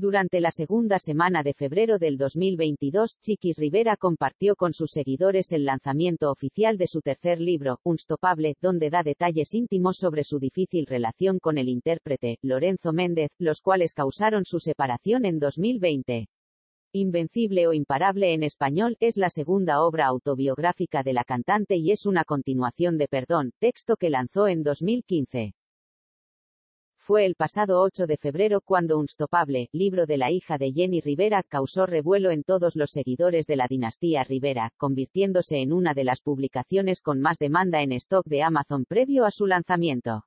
Durante la segunda semana de febrero del 2022, Chiquis Rivera compartió con sus seguidores el lanzamiento oficial de su tercer libro, Unstopable, donde da detalles íntimos sobre su difícil relación con el intérprete, Lorenzo Méndez, los cuales causaron su separación en 2020. Invencible o Imparable en español, es la segunda obra autobiográfica de la cantante y es una continuación de Perdón, texto que lanzó en 2015. Fue el pasado 8 de febrero cuando Unstopable, libro de la hija de Jenny Rivera, causó revuelo en todos los seguidores de la dinastía Rivera, convirtiéndose en una de las publicaciones con más demanda en stock de Amazon previo a su lanzamiento.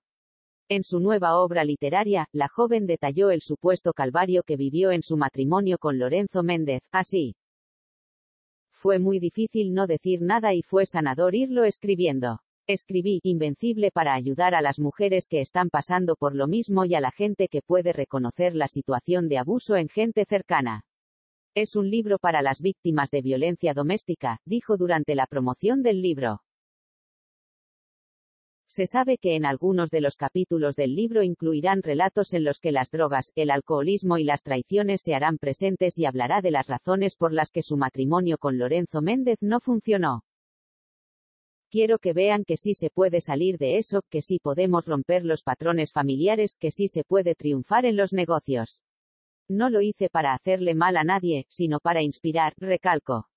En su nueva obra literaria, la joven detalló el supuesto calvario que vivió en su matrimonio con Lorenzo Méndez, así. Fue muy difícil no decir nada y fue sanador irlo escribiendo. Escribí Invencible para ayudar a las mujeres que están pasando por lo mismo y a la gente que puede reconocer la situación de abuso en gente cercana. Es un libro para las víctimas de violencia doméstica, dijo durante la promoción del libro. Se sabe que en algunos de los capítulos del libro incluirán relatos en los que las drogas, el alcoholismo y las traiciones se harán presentes y hablará de las razones por las que su matrimonio con Lorenzo Méndez no funcionó. Quiero que vean que sí se puede salir de eso, que sí podemos romper los patrones familiares, que sí se puede triunfar en los negocios. No lo hice para hacerle mal a nadie, sino para inspirar, recalco.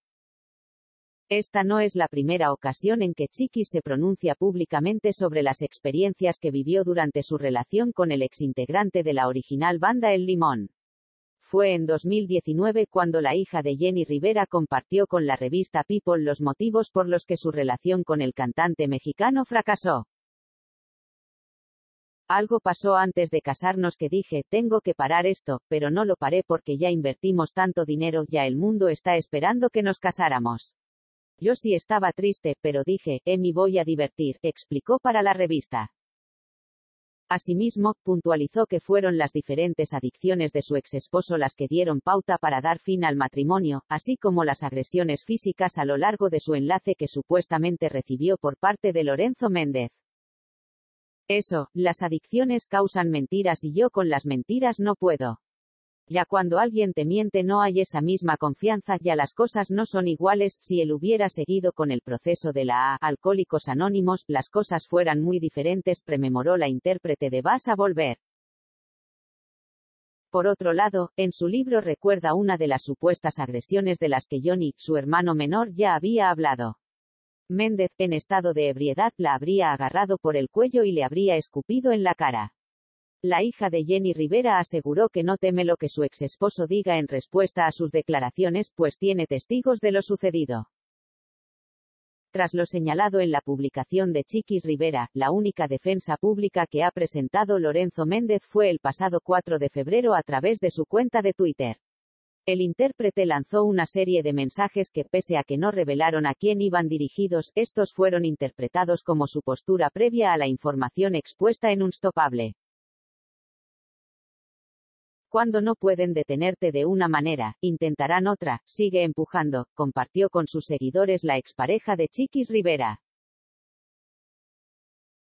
Esta no es la primera ocasión en que Chiqui se pronuncia públicamente sobre las experiencias que vivió durante su relación con el exintegrante de la original banda El Limón. Fue en 2019 cuando la hija de Jenny Rivera compartió con la revista People los motivos por los que su relación con el cantante mexicano fracasó. Algo pasó antes de casarnos que dije, tengo que parar esto, pero no lo paré porque ya invertimos tanto dinero, ya el mundo está esperando que nos casáramos. Yo sí estaba triste, pero dije, Emi voy a divertir, explicó para la revista. Asimismo, puntualizó que fueron las diferentes adicciones de su exesposo las que dieron pauta para dar fin al matrimonio, así como las agresiones físicas a lo largo de su enlace que supuestamente recibió por parte de Lorenzo Méndez. Eso, las adicciones causan mentiras y yo con las mentiras no puedo. Ya cuando alguien te miente no hay esa misma confianza, ya las cosas no son iguales, si él hubiera seguido con el proceso de la A, Alcohólicos Anónimos, las cosas fueran muy diferentes, prememoró la intérprete de Vas a volver. Por otro lado, en su libro recuerda una de las supuestas agresiones de las que Johnny, su hermano menor, ya había hablado. Méndez, en estado de ebriedad, la habría agarrado por el cuello y le habría escupido en la cara. La hija de Jenny Rivera aseguró que no teme lo que su ex esposo diga en respuesta a sus declaraciones, pues tiene testigos de lo sucedido. Tras lo señalado en la publicación de Chiquis Rivera, la única defensa pública que ha presentado Lorenzo Méndez fue el pasado 4 de febrero a través de su cuenta de Twitter. El intérprete lanzó una serie de mensajes que pese a que no revelaron a quién iban dirigidos, estos fueron interpretados como su postura previa a la información expuesta en un stopable. Cuando no pueden detenerte de una manera, intentarán otra, sigue empujando, compartió con sus seguidores la expareja de Chiquis Rivera.